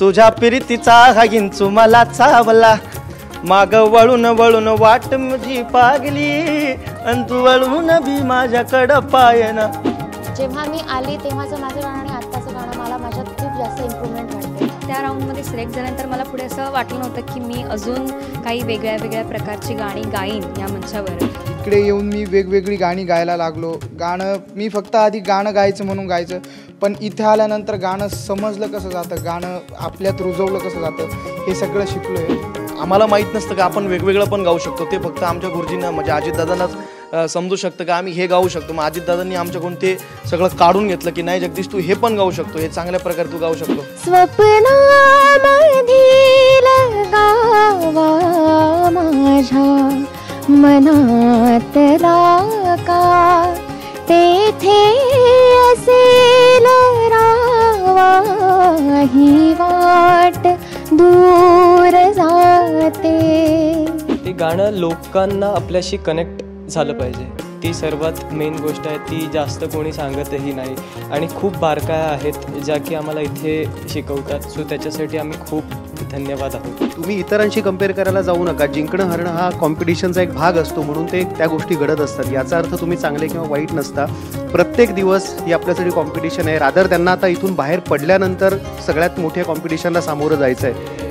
तुझ्या प्रीतीचा हा मला चावला माग वळून वळून वाट मुझी पागली आणि तू वळून बी माझ्याकडं पायन जेव्हा मी आली तेव्हाचं माझं गाणं आणि आत्ताचं गाणं मला माझ्यात खूप जास्त इम्प्रूव्हमेंट वाटते त्या राऊंडमध्ये सिलेक्ट झाल्यानंतर मला पुढे असं वाटलं नव्हतं की मी अजून काही वेगळ्या वेगळ्या प्रकारची गाणी गाईन या मंचावर इकडे येऊन मी वेगवेगळी गाणी गायला लागलो गाणं मी फक्त आधी गाणं गायचं म्हणून गायचं पण इथे आल्यानंतर गाणं समजलं कसं जातं गाणं आपल्यात रुजवलं कसं जातं हे सगळं शिकलो आहे आम्हाला माहीत नसतं का आपण वेगवेगळं पण गाऊ शकतो ते फक्त आमच्या गुरुजींना म्हणजे अजितदादांनाच समजू शकतं का आम्ही हे गाऊ शकतो मग अजितदादांनी आमच्याकडून ते सगळं काढून घेतलं की नाही जगदीश तू हे पण गाऊ शकतो हे चांगल्या प्रकारे तू गाऊ शकतो स्वप्न माझ्या मनात तेथे थे असे ही वाट दूर जाते ते गाणं लोकांना आपल्याशी कनेक्ट झालं पाहिजे ती सर्वात मेन गोष्ट आहे ती जास्त कोणी सांगतही नाही आणि खूप बारका आहेत ज्या की आम्हाला इथे शिकवतात सो त्याच्यासाठी आम्ही खूप धन्यवाद आहोत तुम्ही इतरांशी कम्पेअर करायला जाऊ नका जिंकणं हरणं हा कॉम्पिटिशनचा एक भाग असतो म्हणून ते त्या गोष्टी घडत असतात याचा अर्थ तुम्ही चांगले किंवा वाईट नसता प्रत्येक दिवस ही आपल्यासाठी कॉम्पिटिशन आहे रादर त्यांना आता इथून बाहेर पडल्यानंतर सगळ्यात मोठ्या कॉम्पिटिशनला सामोरं जायचं आहे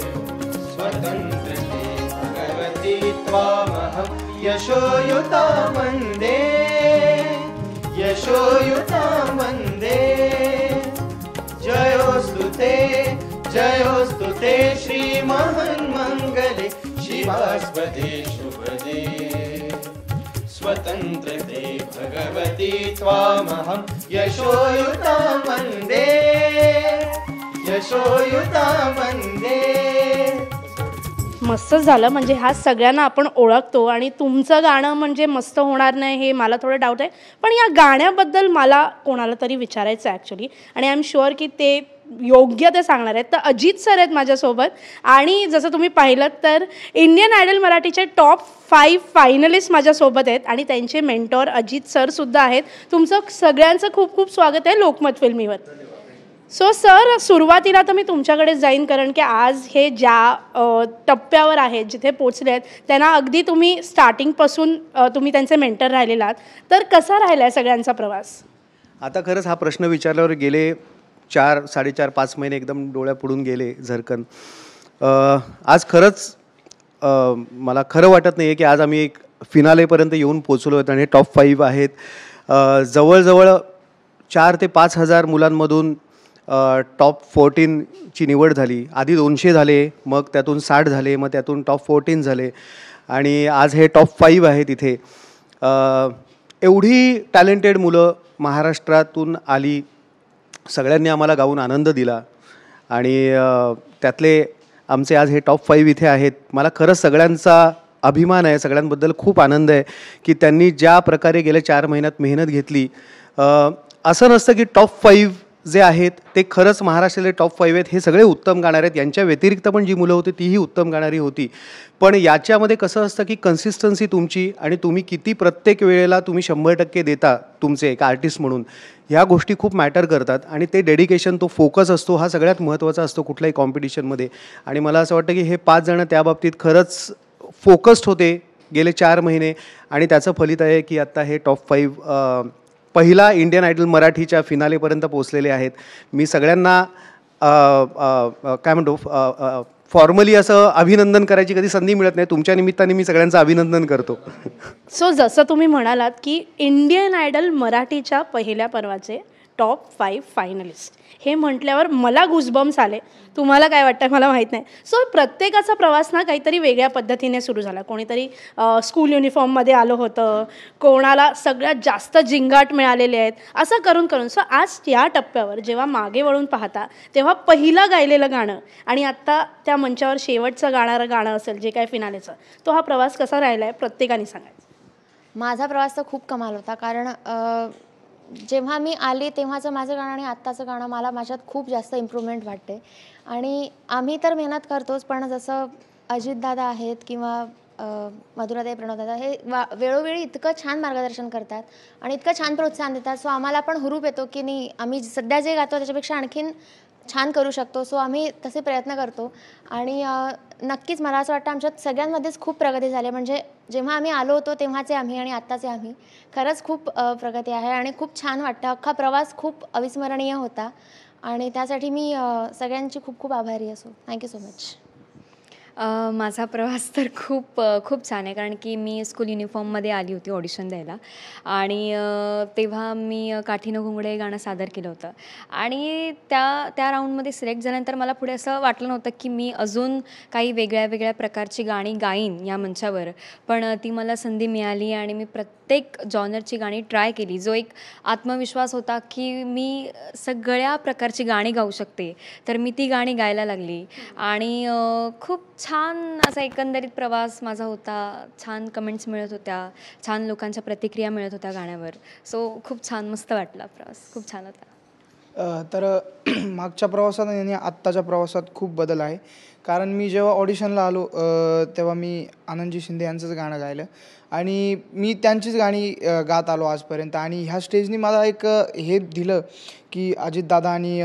यशोयुता वन्दे यशोयुता वन्दे जयोस्तु ते जयोस्तु ते श्रीमहन्मङ्गले शिवास्वते शिवजे स्वतन्त्रते भगवति त्वामहं यशोयुता वन्दे यशोयुता वन्दे मस्त झालं म्हणजे हा सगळ्यांना आपण ओळखतो आणि तुमचं गाणं म्हणजे मस्त होणार नाही हे मला थोडं डाऊट आहे पण या गाण्याबद्दल मला कोणाला तरी विचारायचं आहे ॲक्च्युली आणि आय एम शुअर की ते योग्य ते सांगणार आहेत तर अजित सर आहेत माझ्यासोबत आणि जसं तुम्ही पाहिलं तर इंडियन आयडल मराठीचे टॉप फाईव्ह फायनलिस्ट माझ्यासोबत आहेत आणि त्यांचे मेंटॉर अजित सरसुद्धा आहेत तुमचं सगळ्यांचं खूप खूप स्वागत आहे लोकमत फिल्मीवर सो सर सुरुवातीला तर मी तुमच्याकडे जाईन कारण की आज हे ज्या टप्प्यावर आहेत जिथे पोचले आहेत त्यांना अगदी तुम्ही स्टार्टिंगपासून तुम्ही त्यांचे मेंटर राहिलेला तर कसा राहिला आहे सगळ्यांचा प्रवास आता खरंच हा प्रश्न विचारल्यावर गेले चार साडेचार पाच महिने एकदम डोळ्या पुढून गेले झरकन आज खरंच मला खरं वाटत नाही आहे की आज आम्ही एक फिनालेपर्यंत येऊन पोचलो आहेत आणि टॉप फाईव्ह आहेत जवळजवळ चार ते पाच हजार मुलांमधून टॉप फोर्टीनची निवड झाली आधी दोनशे झाले मग त्यातून साठ झाले मग त्यातून टॉप फोर्टीन झाले आणि आज हे टॉप फाईव्ह आहे तिथे एवढी टॅलेंटेड मुलं महाराष्ट्रातून आली सगळ्यांनी आम्हाला गाऊन आनंद दिला आणि त्यातले आमचे आज हे टॉप फाईव्ह इथे आहेत मला खरंच सगळ्यांचा अभिमान आहे सगळ्यांबद्दल खूप आनंद आहे की त्यांनी ज्या प्रकारे गेल्या चार महिन्यात मेहनत घेतली असं नसतं की टॉप फाईव्ह जे आहेत ते खरंच महाराष्ट्राचे टॉप फाईव्ह आहेत हे सगळे उत्तम गाणारे आहेत यांच्या व्यतिरिक्त पण जी मुलं होती तीही उत्तम गाणारी होती पण याच्यामध्ये कसं असतं की कन्सिस्टन्सी तुमची आणि तुम्ही किती प्रत्येक वेळेला तुम्ही शंभर टक्के देता तुमचे एक आर्टिस्ट म्हणून ह्या गोष्टी खूप मॅटर करतात आणि ते डेडिकेशन तो फोकस असतो हा सगळ्यात महत्त्वाचा असतो कुठल्याही कॉम्पिटिशनमध्ये आणि मला असं वाटतं की हे पाच जणं त्या बाबतीत खरंच फोकस्ड होते गेले चार महिने आणि त्याचं फलित आहे की आत्ता हे टॉप फाईव्ह पहिला इंडियन आयडल मराठीच्या फिनालेपर्यंत पोचलेले आहेत मी सगळ्यांना काय म्हणतो फॉर्मली असं अभिनंदन करायची कधी संधी मिळत नाही तुमच्या निमित्ताने मी सगळ्यांचं अभिनंदन करतो सो जसं तुम्ही म्हणालात की इंडियन आयडल मराठीच्या पहिल्या पर्वाचे टॉप फाईव्ह फायनलिस्ट हे म्हटल्यावर मला घुसबम्स आले तुम्हाला काय वाटतं मला माहीत नाही सो प्रत्येकाचा प्रवास ना काहीतरी वेगळ्या पद्धतीने सुरू झाला कोणीतरी स्कूल युनिफॉर्ममध्ये आलं होतं कोणाला सगळ्यात जास्त जिंगाट मिळालेले आहेत असं करून करून सो आज या टप्प्यावर जेव्हा मागे वळून पाहता तेव्हा पहिलं गायलेलं गाणं आणि आत्ता त्या मंचावर शेवटचं गाणारं गाणं असेल जे काय फिनालेचं तो हा प्रवास कसा राहिला आहे प्रत्येकाने सांगायचं माझा प्रवास तर खूप कमाल होता कारण जेव्हा मी आले तेव्हाचं माझं गाणं आणि आत्ताचं गाणं मला माझ्यात खूप जास्त इम्प्रूव्हमेंट वाटते आणि आम्ही तर मेहनत करतोच पण जसं अजितदादा आहेत किंवा मधुराताई प्रणवदादा हे वा वेळोवेळी इतकं छान मार्गदर्शन करतात आणि इतकं छान प्रोत्साहन देतात सो आम्हाला पण हुरूप येतो की नाही आम्ही सध्या जे गातो त्याच्यापेक्षा आणखीन छान करू शकतो सो आम्ही तसे प्रयत्न करतो आणि नक्कीच मला असं वाटतं आमच्यात सगळ्यांमध्येच खूप प्रगती झाली म्हणजे जेव्हा आम्ही आलो होतो तेव्हाचे आम्ही आणि आत्ताचे आम्ही खरंच खूप प्रगती आहे आणि खूप छान वाटतं अख्खा प्रवास खूप अविस्मरणीय होता आणि त्यासाठी मी सगळ्यांची खूप खूप आभारी असो थँक्यू सो मच माझा प्रवास तर खूप खूप छान आहे कारण की मी स्कूल युनिफॉर्ममध्ये आली होती ऑडिशन द्यायला आणि तेव्हा मी काठीनं घुंगडे हे गाणं सादर केलं होतं आणि त्या त्या राऊंडमध्ये सिलेक्ट झाल्यानंतर मला पुढे असं वाटलं नव्हतं की मी अजून काही वेगळ्या वेगळ्या प्रकारची गाणी गाईन या मंचावर पण ती मला संधी मिळाली आणि मी प्रत्येक जॉनरची गाणी ट्राय केली जो एक आत्मविश्वास होता की मी सगळ्या प्रकारची गाणी गाऊ शकते तर मी ती गाणी गायला लागली आणि खूप छान छान असा एकंदरीत प्रवास माझा होता छान कमेंट्स मिळत होत्या छान लोकांच्या प्रतिक्रिया मिळत होत्या गाण्यावर सो खूप छान मस्त वाटला प्रवास खूप छान होता तर मागच्या प्रवासात आणि आत्ताच्या प्रवासात खूप बदल आहे कारण मी जेव्हा ऑडिशनला आलो तेव्हा मी आनंदजी शिंदे यांचंच गाणं गायलं आणि मी त्यांचीच गाणी गात आलो आजपर्यंत आणि ह्या स्टेजनी मला एक हे दिलं की अजितदादा आणि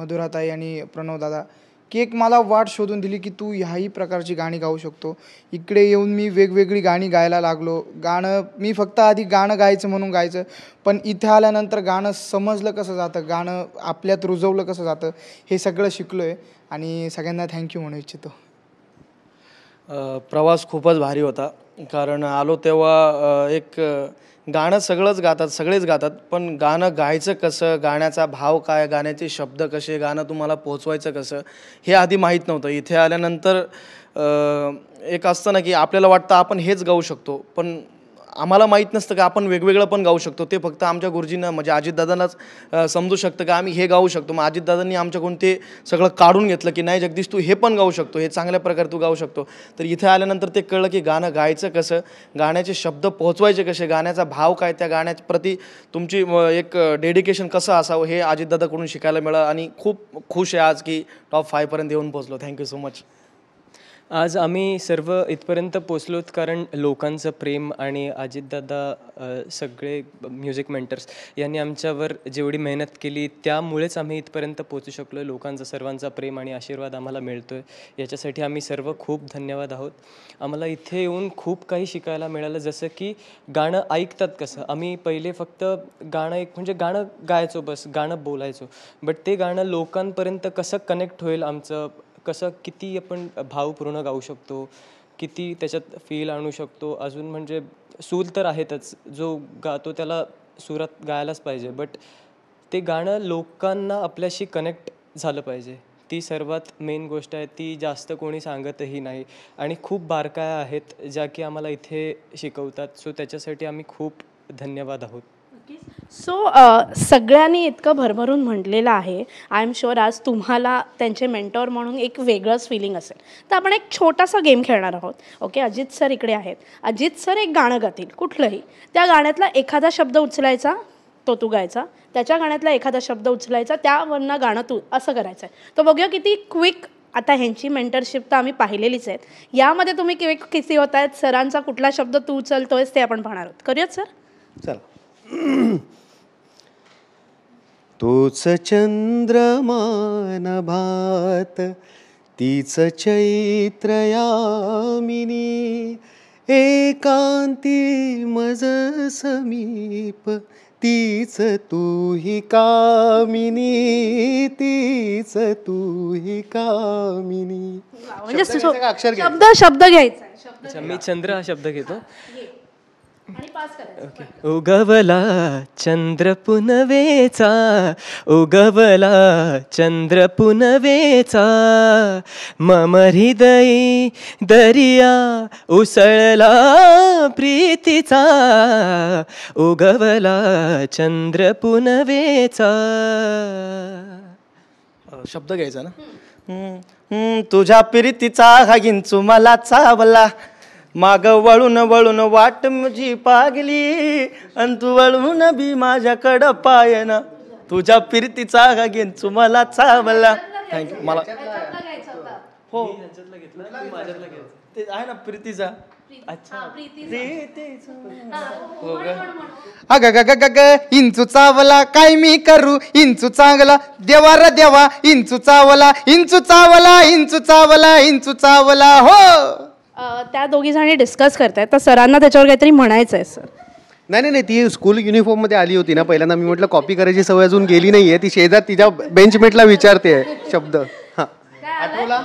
मधुराताई आणि प्रणवदादा की एक मला वाट शोधून दिली की तू ह्याही प्रकारची गाणी गाऊ शकतो इकडे येऊन मी वेगवेगळी गाणी गायला लागलो गाणं मी फक्त आधी गाणं गायचं म्हणून गायचं पण इथे आल्यानंतर गाणं समजलं कसं जातं गाणं आपल्यात रुजवलं कसं जातं हे सगळं शिकलो आहे आणि सगळ्यांना थँक्यू म्हणू इच्छितो प्रवास खूपच भारी होता कारण आलो तेव्हा एक गाणं सगळंच गातात सगळेच गातात पण गाणं गायचं कसं गाण्याचा भाव काय गाण्याचे शब्द कसे गाणं तुम्हाला पोचवायचं कसं हे आधी माहीत नव्हतं इथे आल्यानंतर एक असतं ना की आपल्याला वाटतं आपण हेच गाऊ शकतो पण आम्हाला माहीत नसतं का आपण वेगवेगळं पण गाऊ शकतो ते फक्त आमच्या गुरुजींना म्हणजे अजितदादांनाच समजू शकतं का आम्ही हे गाऊ शकतो मग अजितदादांनी आमच्याकडून ते सगळं काढून घेतलं की नाही जगदीश तू हे पण गाऊ शकतो हे चांगल्या प्रकारे तू गाऊ शकतो तर इथे आल्यानंतर ते कळलं की गाणं गायचं कसं गाण्याचे शब्द पोहोचवायचे कसे गाण्याचा भाव काय त्या गाण्याप्रती तुमची एक डेडिकेशन कसं असावं हे अजितदादाकडून शिकायला मिळालं आणि खूप खुश आहे आज की टॉप फायपर्यंत येऊन पोहोचलो थँक्यू सो मच आज आम्ही सर्व इथपर्यंत पोचलोत कारण लोकांचं प्रेम आणि अजितदादा सगळे म्युझिक मेंटर्स यांनी आमच्यावर जेवढी मेहनत केली त्यामुळेच आम्ही इथपर्यंत पोचू शकलो आहे लोकांचा सर्वांचा प्रेम आणि आशीर्वाद आम्हाला मिळतो आहे याच्यासाठी आम्ही सर्व खूप धन्यवाद आहोत आम्हाला इथे येऊन खूप काही शिकायला मिळालं जसं की गाणं ऐकतात कसं आम्ही पहिले फक्त गाणं एक म्हणजे गाणं गायचो बस गाणं बोलायचो बट ते गाणं लोकांपर्यंत कसं कनेक्ट होईल आमचं कसं किती आपण भावपूर्ण गाऊ शकतो किती त्याच्यात फील आणू शकतो अजून म्हणजे सूर तर आहेतच जो गातो त्याला सुरात गायलाच पाहिजे बट ते गाणं लोकांना आपल्याशी कनेक्ट झालं पाहिजे ती सर्वात मेन गोष्ट आहे ती जास्त कोणी सांगतही नाही आणि खूप बारकाया आहेत ज्या की आम्हाला इथे शिकवतात सो त्याच्यासाठी आम्ही खूप धन्यवाद आहोत सो सगळ्यांनी इतकं भरभरून म्हटलेलं आहे आय एम शुअर आज तुम्हाला त्यांचे मेंटॉर म्हणून एक वेगळंच फिलिंग असेल तर आपण एक छोटासा गेम खेळणार आहोत ओके अजित सर इकडे आहेत अजित सर एक गाणं गातील कुठलंही त्या गाण्यातला एखादा शब्द उचलायचा तो तू गायचा त्याच्या गाण्यातला एखादा शब्द उचलायचा त्यावरनं गाणं तू असं करायचं आहे तो बघूया किती क्विक आता ह्यांची मेंटरशिप तर आम्ही पाहिलेलीच आहेत यामध्ये तुम्ही क्विक किती होत आहेत सरांचा कुठला शब्द तू उचलतोयस ते आपण पाहणार आहोत करूयात सर चला तोच चंद्रमान भात तीच चैत्रयामिनी एकांती मज समीप तीच तूही कामिनी तीच ही कामिनी म्हणजे शब्द शब्द घ्यायचा मी चंद्र हा शब्द घेतो उगवला चंद्र पुनवेचा उगवला चंद्र पुनवेचा मम हृदय दरिया उसळला प्रीतीचा उगवला चंद्र पुनवेचा शब्द घ्यायचा ना तुझ्या प्रीतीचा हा मला चावला माग वळून वळून वाट मुझी पागली अन तू वळून बी माझ्याकडं पाय ना तुझ्या फिरतीचा घेन मला चावला थँक्यू मला हो ते आहे ना प्रीतीचा हो अग ग इंचू चावला काय मी करू इंचू चांगला देवा र देवा इंचू चावला इंचू चावला इंचू चावला इंचू चावला हो त्या दोघी जणी डिस्कस करतायत तर सरांना त्याच्यावर काहीतरी म्हणायचं आहे सर नाही नाही नाही ती स्कूल युनिफॉर्ममध्ये आली होती ना पहिल्यांदा मी म्हटलं कॉपी करायची सवय अजून गेली नाही आहे ती शेजार तिच्या बेंचमेटला विचारते शब्द हा आठवला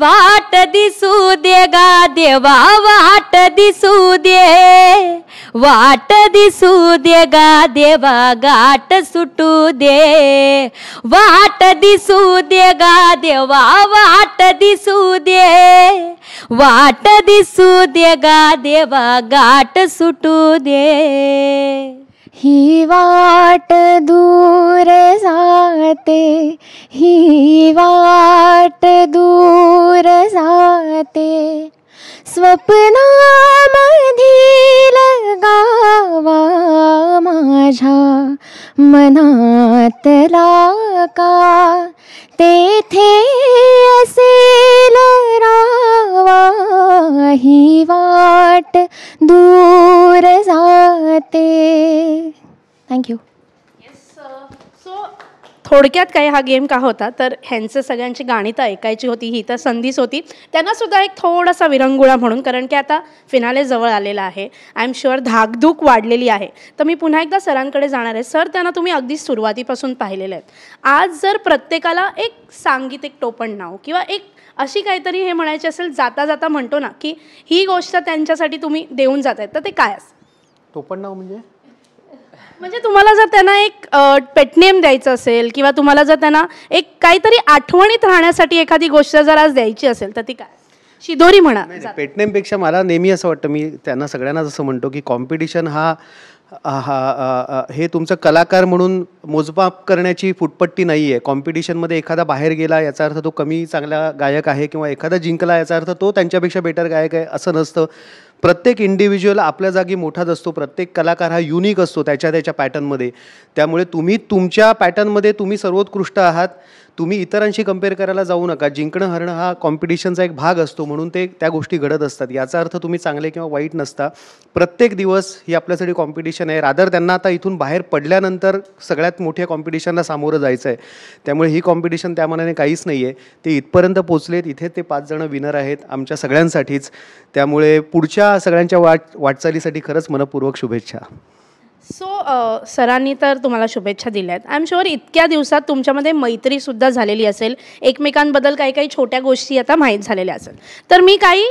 ವಾಟ ದಿಸೂದೆ ದೇವಾ ವಾಟ ದಿಸೂದೆ ವಾಟ ದಿಸೂದೆ ದೇವಾ ಘಾಟ ಸುಟ್ಟುದೆ ವಾಟ ದಿಸೂದೆ ದೇವಾ ವಾಟ ದಿಸೂದೆ ವಾಟ ದಿಸೂದೆ ದೇವಾ ಘಾಟ ಸುಟ್ಟುದೆ ही वाट दूर साघते ही वाट दूर साघते स्वप्नामधील गावा माझ्या मनातला का तेथे असेल रावा ही वाट दूर जाते थँक्यू सो थोडक्यात काय हा गेम का होता तर ह्यांचं सगळ्यांची गाणी तर ऐकायची होती ही तर संधीच होती त्यांना सुद्धा एक थोडासा विरंगुळा म्हणून कारण की आता फिनाले जवळ आलेला आहे आय एम शुअर धाकधूक वाढलेली आहे तर मी पुन्हा एकदा सरांकडे जाणार आहे सर त्यांना तुम्ही अगदी सुरुवातीपासून पाहिलेले आहेत आज जर प्रत्येकाला एक सांगीत एक टोपण नाव किंवा एक अशी काहीतरी हे म्हणायची असेल जाता जाता म्हणतो ना की ही गोष्ट त्यांच्यासाठी तुम्ही देऊन जात आहेत तर ते काय असं टोपण नाव म्हणजे म्हणजे तुम्हाला जर त्यांना एक पेटनेम द्यायचं असेल किंवा तुम्हाला जर त्यांना एक काहीतरी आठवणीत राहण्यासाठी एखादी गोष्ट जर आज द्यायची असेल तर ती काय शिदोरी म्हणा पेटनेमपेक्षा मला नेहमी असं वाटतं मी त्यांना सगळ्यांना जसं म्हणतो की कॉम्पिटिशन हा हा हे तुमचं कलाकार म्हणून मोजमाप करण्याची फुटपट्टी नाही आहे कॉम्पिटिशनमध्ये एखादा बाहेर गेला याचा अर्थ तो कमी चांगला गायक आहे किंवा एखादा जिंकला याचा अर्थ तो त्यांच्यापेक्षा बेटर गायक आहे असं नसतं प्रत्येक इंडिव्हिज्युअल आपल्या जागी मोठाच असतो प्रत्येक कलाकार हा युनिक असतो त्याच्या त्याच्या पॅटर्नमध्ये त्यामुळे तुम्ही तुमच्या पॅटर्नमध्ये तुम्ही सर्वोत्कृष्ट आहात तुम्ही इतरांशी कम्पेअर करायला जाऊ नका जिंकणं हरणं हा कॉम्पिटिशनचा एक भाग असतो म्हणून ते त्या गोष्टी घडत असतात याचा अर्थ तुम्ही चांगले किंवा वाईट नसता प्रत्येक दिवस ही आपल्यासाठी कॉम्पिटिशन आहे रादर त्यांना आता इथून बाहेर पडल्यानंतर सगळ्यात मोठ्या कॉम्पिटिशनला सामोरं जायचं आहे त्यामुळे ही कॉम्पिटिशन त्या मनाने काहीच नाही आहे ते इथपर्यंत पोचलेत इथे ते पाच जणं विनर आहेत आमच्या सगळ्यांसाठीच त्यामुळे पुढच्या सगळ्यांच्या वाट वाटचालीसाठी खरंच मनपूर्वक शुभेच्छा सो so, uh, सरांनी तर तुम्हाला शुभेच्छा दिल्या आहेत आय एम शुअर इतक्या दिवसात तुमच्यामध्ये मैत्रीसुद्धा झालेली असेल एकमेकांबद्दल काही काही छोट्या गोष्टी आता माहीत झालेल्या असेल तर मी काही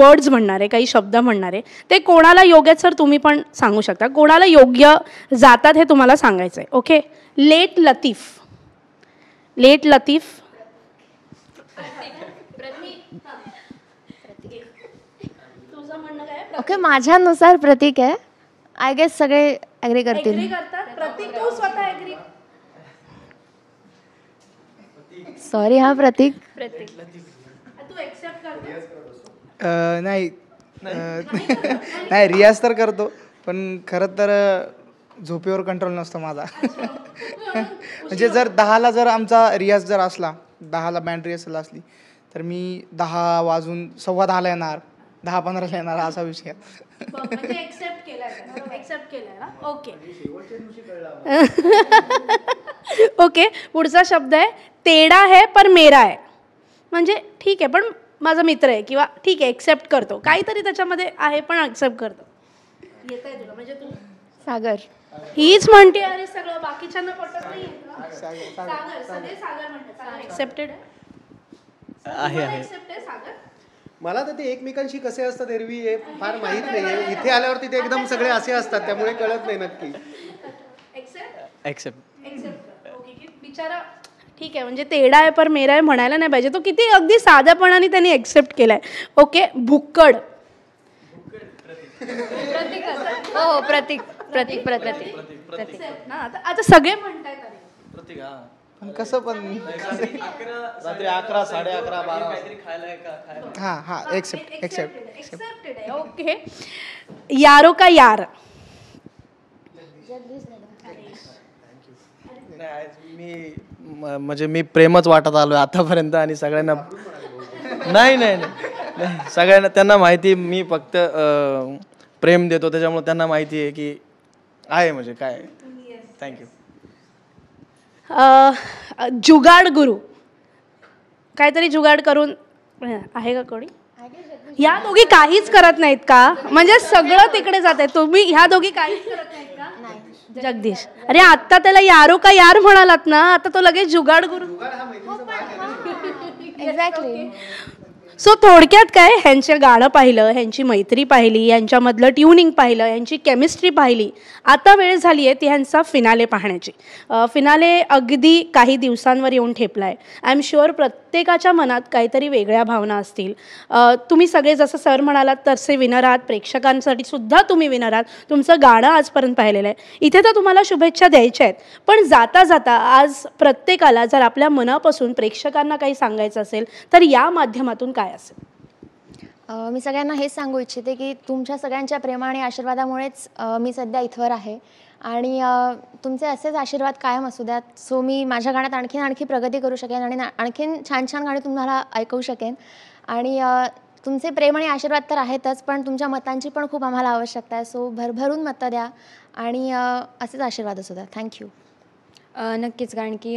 वर्ड्स म्हणणारे काही शब्द म्हणणारे ते कोणाला योग्य आहेत सर तुम्ही पण सांगू शकता कोणाला योग्य जातात हे तुम्हाला सांगायचं आहे okay late Latif late Latif okay माझ्यानुसार प्रतीक आहे आय गेस सगळे ऍग्री करतील प्रतीक तू स्वतः सॉरी हा प्रतीक नाही नाही रियाज तर करतो पण खरं तर झोपेवर कंट्रोल नसतो माझा म्हणजे जर दहाला जर आमचा रियाज जर असला दहाला बँड रिहर्सल असली तर मी दहा वाजून सव्वा दहाला येणार दहा पंधराला येणार असा विषय ओके म्हणजे ओके पुढचा शब्द आहे तेडा है पर मेरा आहे म्हणजे ठीक आहे पण माझा मित्र आहे किंवा ठीक आहे एक्सेप्ट करतो काहीतरी त्याच्यामध्ये आहे पण एक्सेप्ट करतो येत तुला म्हणजे तू सागर हीच म्हणते अरे सगळं बाकीच्यांना पटत नाही सागर सगळे सागर म्हणतात एक्सेप्टेड आहे आहे एक्सेप्ट आहे सागर मला तर ते एकमेकांशी कसे असतात एरवी हे फार माहीत नाही आहे इथे आल्यावर तिथे एकदम सगळे असे असतात त्यामुळे कळत नाही नक्की बिचारा ठीक आहे म्हणजे तेडा आहे पर मेरा आहे म्हणायला नाही पाहिजे तो किती अगदी साध्यापणाने त्यांनी एक्सेप्ट केलाय ओके भुक्कड प्रतीक हो हो प्रतीक प्रतीक प्रतीक प्रतीक आता सगळे म्हणताय प्रतीक हा कसं पण रात्री अकरा साडे अकरा बारा हां हां एक्सेप्ट एक्सेप्ट ओके यारो का यार मी म्हणजे मी प्रेमच वाटत आलो आतापर्यंत आणि सगळ्यांना नाही नाही नाही सगळ्यांना त्यांना माहिती मी फक्त प्रेम देतो त्याच्यामुळे त्यांना माहिती आहे की आहे म्हणजे काय थँक्यू जुगाड गुरु काहीतरी जुगाड करून आहे का कोणी ह्या दोघी काहीच करत नाहीत का म्हणजे सगळं तिकडे जात आहे तुम्ही ह्या दोघी काहीच करत नाहीत का जगदीश अरे आता त्याला यारो का यार म्हणालात ना आता तो लगेच जुगाड गुरु एक्झॅक्टली सो थोडक्यात काय ह्यांचे गाणं पाहिलं ह्यांची मैत्री पाहिली यांच्यामधलं ट्युनिंग पाहिलं यांची केमिस्ट्री पाहिली आता वेळ झाली आहे ती ह्यांचा फिनाले पाहण्याची फिनाले अगदी काही दिवसांवर येऊन ठेपला आहे आय एम शुअर प्रत्येकाच्या मनात काहीतरी वेगळ्या भावना असतील तुम्ही सगळे जसं सर म्हणालात तसे विनर आहात प्रेक्षकांसाठी सुद्धा तुम्ही विनर आहात तुमचं गाणं आजपर्यंत पाहिलेलं आहे इथे तर तुम्हाला शुभेच्छा द्यायच्या आहेत पण जाता जाता आज प्रत्येकाला जर आपल्या मनापासून प्रेक्षकांना काही सांगायचं असेल तर या माध्यमातून काय काय असेल मी सगळ्यांना हेच सांगू इच्छिते की तुमच्या सगळ्यांच्या प्रेमा आणि आशीर्वादामुळेच मी सध्या इथवर आहे आणि तुमचे असेच आशीर्वाद कायम असू द्यात सो मी माझ्या गाण्यात आणखीन आणखी प्रगती करू शकेन आणि आणखीन छान छान गाणी तुम्हाला ऐकवू शकेन आणि तुमचे प्रेम आणि आशीर्वाद तर आहेतच पण तुमच्या मतांची पण खूप आम्हाला आवश्यकता आहे सो भरभरून मतं द्या आणि असेच आशीर्वाद असू द्या थँक्यू नक्कीच कारण की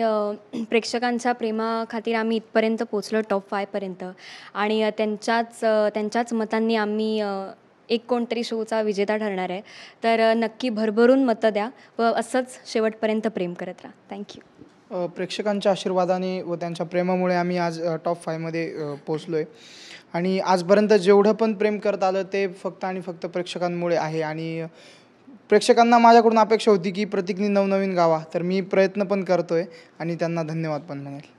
प्रेक्षकांच्या प्रेमाखातीर आम्ही इथपर्यंत पोचलो टॉप फायपर्यंत आणि त्यांच्याच त्यांच्याच मतांनी आम्ही एक कोणतरी शोचा विजेता ठरणार आहे तर नक्की भरभरून मतं द्या व असंच शेवटपर्यंत प्रेम करत राहा थँक्यू प्रेक्षकांच्या आशीर्वादाने व त्यांच्या प्रेमामुळे आम्ही आज टॉप फायमध्ये पोचलो आहे आणि आजपर्यंत जेवढं पण प्रेम करत आलं ते फक्त आणि फक्त प्रेक्षकांमुळे आहे आणि प्रेक्षकांना माझ्याकडून अपेक्षा होती की प्रतिज्ञी नवनवीन गावा तर मी प्रयत्न पण करतो आहे आणि त्यांना धन्यवाद पण म्हणेल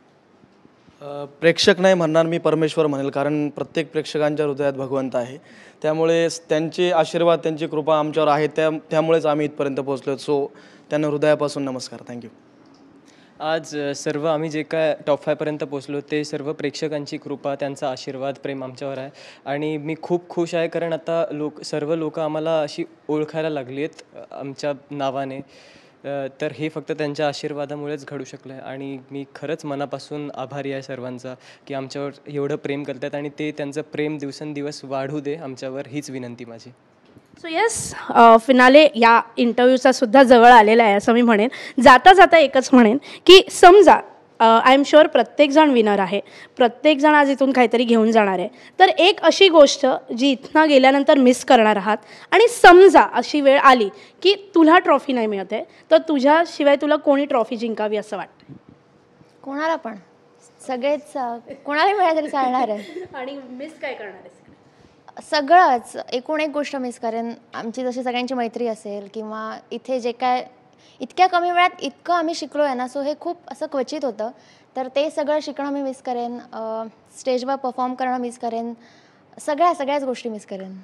प्रेक्षक नाही म्हणणार मी परमेश्वर म्हणेल कारण प्रत्येक प्रेक्षकांच्या हृदयात भगवंत आहे त्यामुळे त्यांचे आशीर्वाद त्यांची कृपा आमच्यावर आहे त्या त्यामुळेच आम्ही इथपर्यंत पोहोचलो सो त्यांना हृदयापासून नमस्कार थँक्यू आज सर्व आम्ही जे काय टॉप फायपर्यंत पोचलो ते सर्व प्रेक्षकांची कृपा त्यांचा आशीर्वाद प्रेम आमच्यावर आहे आणि मी खूप खुश आहे कारण आता लोक सर्व लोक आम्हाला अशी ओळखायला लागली आहेत आमच्या नावाने तर हे फक्त त्यांच्या आशीर्वादामुळेच घडू शकलं आहे आणि मी खरंच मनापासून आभारी आहे सर्वांचा की आमच्यावर एवढं प्रेम करतात आणि ते त्यांचं प्रेम दिवसेंदिवस वाढू दे आमच्यावर हीच विनंती माझी सो येस फिनाले या इंटरव्ह्यूचा सुद्धा जवळ आलेला आहे असं मी म्हणेन जाता जाता एकच म्हणेन की समजा आय uh, एम शुअर प्रत्येकजण विनर आहे प्रत्येकजण आज इथून काहीतरी घेऊन जाणार आहे तर एक अशी गोष्ट जी इथनं गेल्यानंतर मिस करणार आहात आणि समजा अशी वेळ आली की तुला ट्रॉफी नाही मिळत आहे तर तुझ्याशिवाय तुला कोणी ट्रॉफी जिंकावी असं वाटतं कोणाला पण सगळेच uh, कोणालाही तरी चालणार आहे आणि मिस काय करणार आहे सगळंच एकूण एक गोष्ट मिस करेन आमची जशी सगळ्यांची मैत्री असेल किंवा इथे जे काय इतक्या कमी वेळात इतकं आम्ही शिकलो आहे ना सो हे खूप असं क्वचित होतं तर ते सगळं शिकणं मी मिस करेन स्टेजवर परफॉर्म करणं मिस करेन सगळ्या सगळ्याच गोष्टी मिस करेन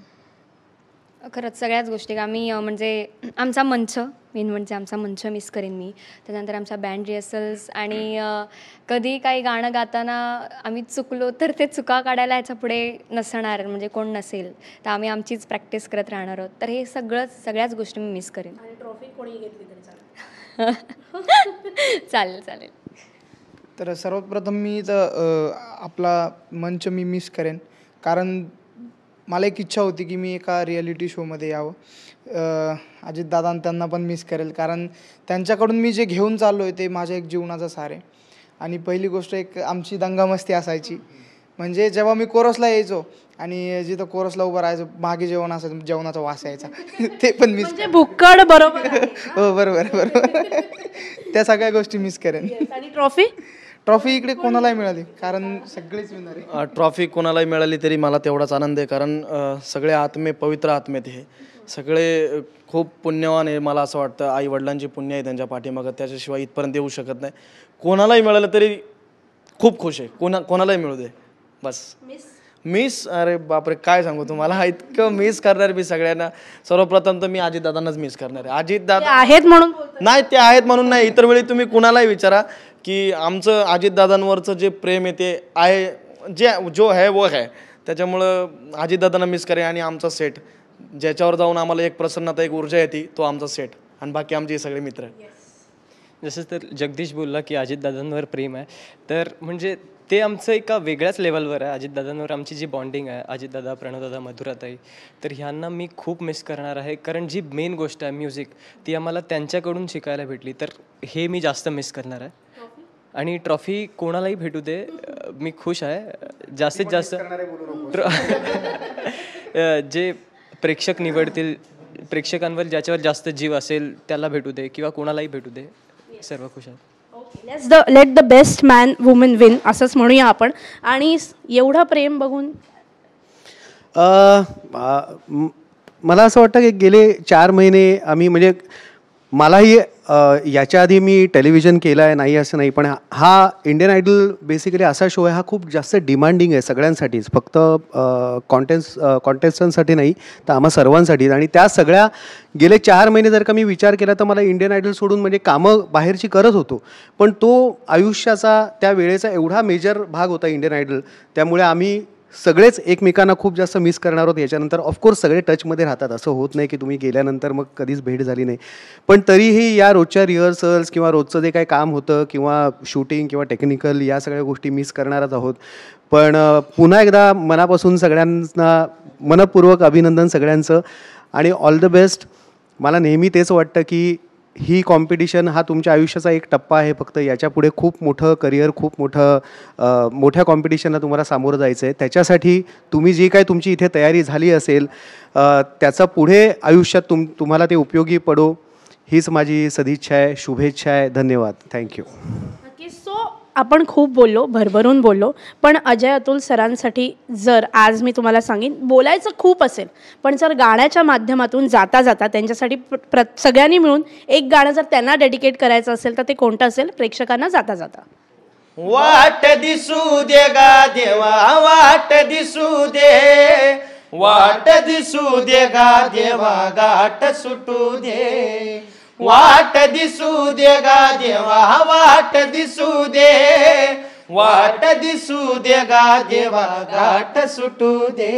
खरंच सगळ्याच गोष्टी आम्ही म्हणजे, म्हणजे आमचा मंच मेन म्हणजे आमचा मंच मिस करेन मी त्यानंतर आमचा बँड रिहर्सल्स आणि कधी काही गाणं गाताना आम्ही चुकलो तर ते चुका काढायला याच्या पुढे नसणार म्हणजे कोण नसेल तर आम्ही आमचीच प्रॅक्टिस करत राहणार आहोत तर हे सगळंच सगळ्याच गोष्टी मी मिस करेन ट्रॉफी कोणी घेतली तरी चालेल चालेल तर सर्वप्रथम मी तर आपला मंच मी मिस करेन कारण मला एक इच्छा होती की मी एका रिॲलिटी शोमध्ये यावं अजितदादा त्यांना पण मिस करेल कारण त्यांच्याकडून मी जे घेऊन चाललो आहे ते माझ्या एक जीवनाचा सार आहे आणि पहिली गोष्ट एक आमची दंगामस्ती असायची म्हणजे जेव्हा मी कोरसला यायचो आणि जिथं कोरसला उभं राहायचं मागे जेवण असायचं जेवणाचा वास यायचा ते पण मिस म्हणजे भुक्कड बरोबर हो बरोबर बरोबर त्या सगळ्या गोष्टी मिस करेन ट्रॉफी ट्रॉफी इकडे कोणालाही मिळाली कारण सगळेच विनर ट्रॉफी कोणालाही मिळाली तरी मला तेवढाच आनंद आहे कारण सगळे आत्मे पवित्र आत्मेत हे सगळे खूप पुण्यवान आहे मला असं वाटतं आई वडिलांची पुण्य आहे त्यांच्या पाठीमागं त्याच्याशिवाय इथपर्यंत येऊ शकत नाही कोणालाही मिळालं तरी खूप खुश आहे कोणा कोणालाही मिळू दे बस मिस अरे बापरे काय सांगू तुम्हाला इतकं मिस करणार मी सगळ्यांना सर्वप्रथम तर मी अजितदादांनाच मिस करणार आहे अजितदादा आहेत म्हणून नाही ते आहेत म्हणून नाही इतर वेळी तुम्ही कुणालाही विचारा की आमचं अजितदादांवरचं जे प्रेम आहे ते आहे जे जो आहे वो है त्याच्यामुळं अजितदादांना मिस करे आणि आमचा सेट ज्याच्यावर जाऊन आम्हाला एक प्रसन्नता एक ऊर्जा येते तो आमचा सेट आणि बाकी आमचे सगळे मित्र जसं तर जगदीश बोलला की अजितदादांवर प्रेम आहे तर म्हणजे ते आमचं एका वेगळ्याच लेवलवर आहे अजितदादांवर आमची जी बॉन्डिंग आहे अजितदादा प्रणवदादा मधुराताई तर ह्यांना मी खूप मिस करणार आहे कारण जी मेन गोष्ट आहे म्युझिक ती आम्हाला त्यांच्याकडून शिकायला भेटली तर हे मी जास्त मिस करणार आहे आणि ट्रॉफी कोणालाही भेटू दे मी खुश आहे जास्तीत जास्त जे प्रेक्षक निवडतील प्रेक्षकांवर ज्याच्यावर जास्त जीव असेल त्याला भेटू दे किंवा कोणालाही भेटू दे सर्व खुश आहेत let's the let the best man women win असंच म्हणूया आपण आणि एवढा प्रेम बघून मला असं वाटतं की गेले चार महिने आम्ही म्हणजे मलाही याच्या आधी मी टेलिव्हिजन केलं आहे नाही असं नाही पण हा इंडियन आयडल बेसिकली असा शो आहे हा खूप जास्त डिमांडिंग आहे सगळ्यांसाठीच फक्त कॉन्टेन्स कॉन्टेस्टंटसाठी नाही तर आम्हा सर्वांसाठी आणि त्या सगळ्या गेले चार महिने जर का मी विचार केला तर मला इंडियन आयडल सोडून म्हणजे कामं बाहेरची करत होतो पण तो आयुष्याचा त्या वेळेचा एवढा मेजर भाग होता इंडियन आयडल त्यामुळे आम्ही सगळेच एकमेकांना खूप जास्त मिस करणार होत याच्यानंतर ऑफकोर्स सगळे टचमध्ये राहतात असं होत नाही की तुम्ही गेल्यानंतर मग कधीच भेट झाली नाही पण तरीही या रोजच्या रिहर्सल्स किंवा रोजचं जे काही काम होतं किंवा शूटिंग किंवा टेक्निकल या सगळ्या गोष्टी मिस करणारच आहोत पण पुन्हा एकदा मनापासून सगळ्यांना मनपूर्वक अभिनंदन सगळ्यांचं आणि ऑल द बेस्ट मला नेहमी तेच वाटतं की ही कॉम्पिटिशन हा तुमच्या आयुष्याचा एक टप्पा आहे फक्त याच्यापुढे खूप मोठं करिअर खूप मोठं मोठ्या कॉम्पिटिशनला तुम्हाला सामोरं जायचं आहे त्याच्यासाठी तुम्ही जी काय तुमची इथे तयारी झाली असेल त्याचा पुढे आयुष्यात तुम तुम्हाला ते उपयोगी पडो हीच माझी सदिच्छा आहे शुभेच्छा आहे धन्यवाद थँक्यू आपण खूप बोललो भरभरून बोललो पण अजय अतुल सरांसाठी जर आज मी तुम्हाला सांगेन बोलायचं खूप असेल पण जर गाण्याच्या माध्यमातून जाता जाता त्यांच्यासाठी प्र सगळ्यांनी मिळून एक गाणं जर त्यांना डेडिकेट करायचं असेल तर ते कोणतं असेल प्रेक्षकांना जाता जाता वाट दिसू दे गा देवा वाट दिसू दे वाट दिसू दे गा देवा गाठ सुटू दे ವಾಟದಿಸುವುದೇ ವಾಟ ವಾಟದಿಸುವುದೇ ವಾಟದಿಸುವುದೇ ಗಾದೇವ ಗಾಟ ಸುಟ್ಟುವುದೇ